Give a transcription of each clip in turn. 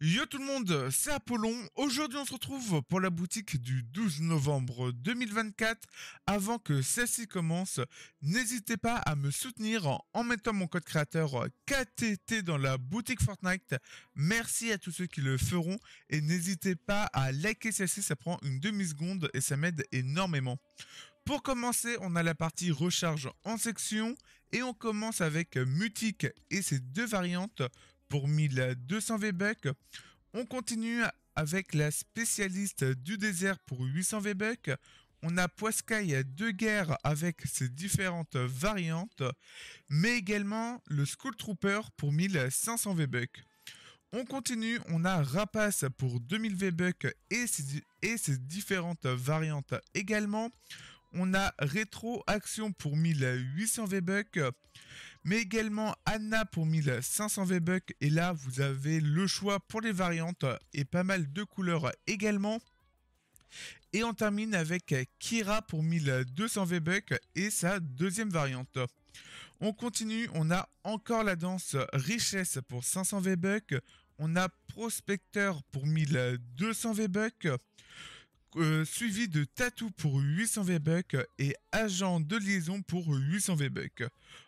Yo tout le monde, c'est Apollon. Aujourd'hui, on se retrouve pour la boutique du 12 novembre 2024. Avant que celle-ci commence, n'hésitez pas à me soutenir en mettant mon code créateur KTT dans la boutique Fortnite. Merci à tous ceux qui le feront et n'hésitez pas à liker celle-ci, ça prend une demi-seconde et ça m'aide énormément. Pour commencer, on a la partie recharge en section et on commence avec mutique et ses deux variantes pour 1200 V-Bucks. On continue avec la spécialiste du désert pour 800 V-Bucks. On a Poiscaille de guerre avec ses différentes variantes, mais également le School Trooper pour 1500 V-Bucks. On continue, on a Rapace pour 2000 V-Bucks et ses différentes variantes également on a Retro Action pour 1800 V-Bucks, mais également Anna pour 1500 V-Bucks. Et là, vous avez le choix pour les variantes et pas mal de couleurs également. Et on termine avec Kira pour 1200 V-Bucks et sa deuxième variante. On continue, on a encore la danse Richesse pour 500 V-Bucks. On a Prospecteur pour 1200 V-Bucks. Euh, suivi de Tatou pour 800 V-Bucks et Agent de liaison pour 800 V-Bucks.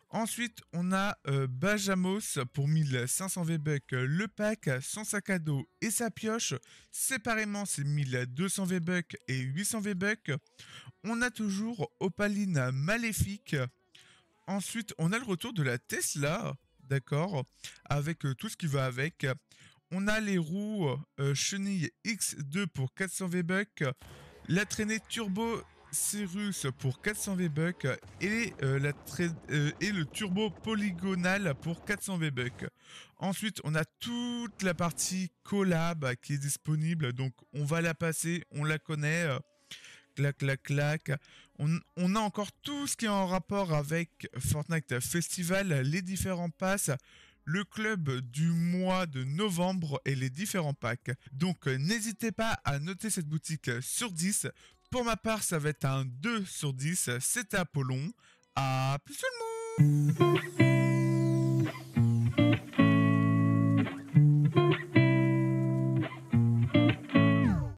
Ensuite, on a euh, Bajamos pour 1500 V-Bucks le pack, son sac à dos et sa pioche. Séparément, c'est 1200 V-Bucks et 800 V-Bucks. On a toujours Opaline Maléfique. Ensuite, on a le retour de la Tesla d'accord Avec euh, tout ce qui va avec. On a les roues euh, Chenille X2 pour 400 V-Bucks, la traînée turbo Cirrus pour 400 V-Bucks et, euh, euh, et le turbo polygonal pour 400 V-Bucks. Ensuite, on a toute la partie collab qui est disponible, donc on va la passer, on la connaît. Clac, clac, clac. On, on, a encore tout ce qui est en rapport avec Fortnite Festival, les différents passes, le club du mois de novembre et les différents packs. Donc euh, n'hésitez pas à noter cette boutique sur 10. Pour ma part, ça va être un 2 sur 10. C'était Apollon. À plus tout le monde